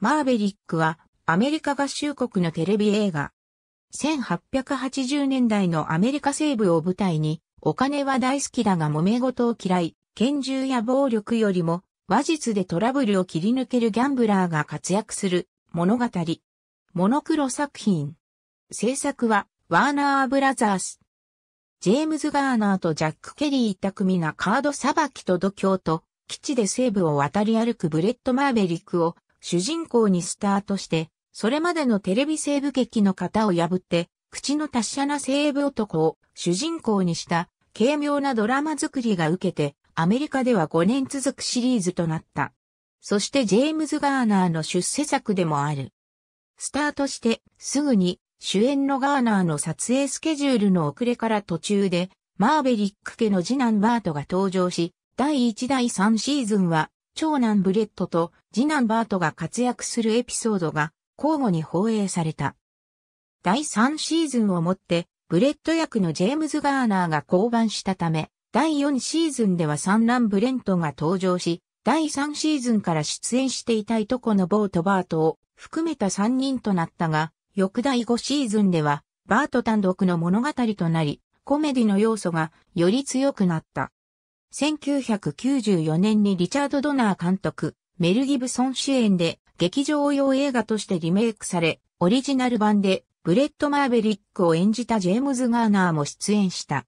マーベリックはアメリカ合衆国のテレビ映画。1880年代のアメリカ西部を舞台に、お金は大好きだが揉め事を嫌い、拳銃や暴力よりも、話術でトラブルを切り抜けるギャンブラーが活躍する物語。モノクロ作品。制作は、ワーナーブラザース。ジェームズ・ガーナーとジャック・ケリー一択みなカードさばきと度胸と、基地で西部を渡り歩くブレッド・マーベリックを主人公にスタートして、それまでのテレビ西部劇の型を破って、口の達者な西部男を主人公にした軽妙なドラマ作りが受けて、アメリカでは5年続くシリーズとなった。そしてジェームズ・ガーナーの出世作でもある。スタートしてすぐに主演のガーナーの撮影スケジュールの遅れから途中で、マーベリック家の次男バートが登場し、第1第3シーズンは長男ブレットと次男バートが活躍するエピソードが交互に放映された。第3シーズンをもって、ブレット役のジェームズ・ガーナーが降板したため、第4シーズンでは三男ブレントが登場し、第3シーズンから出演していたいとこのボートバートを含めた3人となったが、翌第5シーズンでは、バート単独の物語となり、コメディの要素がより強くなった。1994年にリチャード・ドナー監督、メル・ギブソン主演で劇場用映画としてリメイクされ、オリジナル版でブレッド・マーベリックを演じたジェームズ・ガーナーも出演した。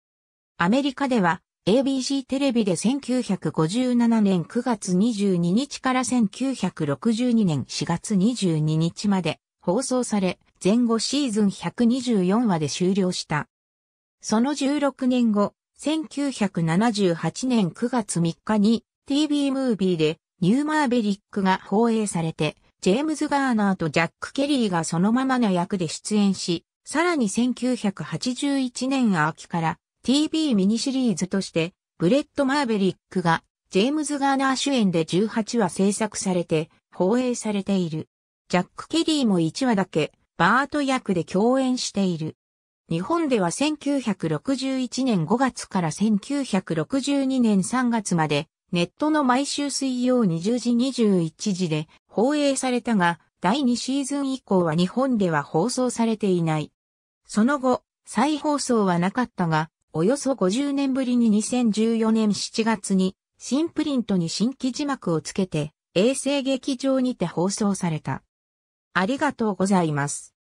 アメリカでは ABC テレビで1957年9月22日から1962年4月22日まで放送され、前後シーズン124話で終了した。その16年後、1978年9月3日に TV ムービーでニューマーベリックが放映されて、ジェームズ・ガーナーとジャック・ケリーがそのままの役で出演し、さらに1981年秋から TV ミニシリーズとして、ブレッド・マーベリックがジェームズ・ガーナー主演で18話制作されて、放映されている。ジャック・ケリーも1話だけ、バート役で共演している。日本では1961年5月から1962年3月まで、ネットの毎週水曜20時21時で放映されたが、第2シーズン以降は日本では放送されていない。その後、再放送はなかったが、およそ50年ぶりに2014年7月に新プリントに新規字幕をつけて衛星劇場にて放送された。ありがとうございます。